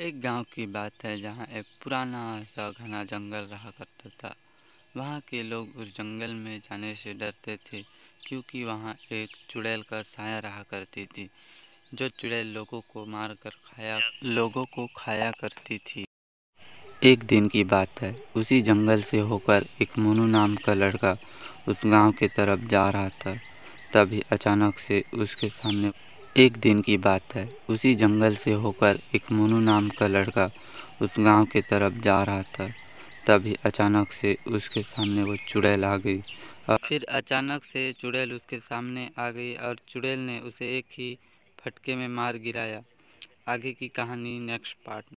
एक गांव की बात है जहां एक पुराना सा घना जंगल रहा करता था वहां के लोग उस जंगल में जाने से डरते थे क्योंकि वहां एक चुड़ैल का साया रहा करती थी जो चुड़ैल लोगों को मार कर खाया लोगों को खाया करती थी एक दिन की बात है उसी जंगल से होकर एक मोनू नाम का लड़का उस गांव के तरफ जा रहा था तभी अचानक से उसके सामने एक दिन की बात है उसी जंगल से होकर एक मोनू नाम का लड़का उस गांव के तरफ जा रहा था तभी अचानक से उसके सामने वो चुड़ैल आ गई और फिर अचानक से चुड़ैल उसके सामने आ गई और चुड़ैल ने उसे एक ही फटके में मार गिराया आगे की कहानी नेक्स्ट पार्ट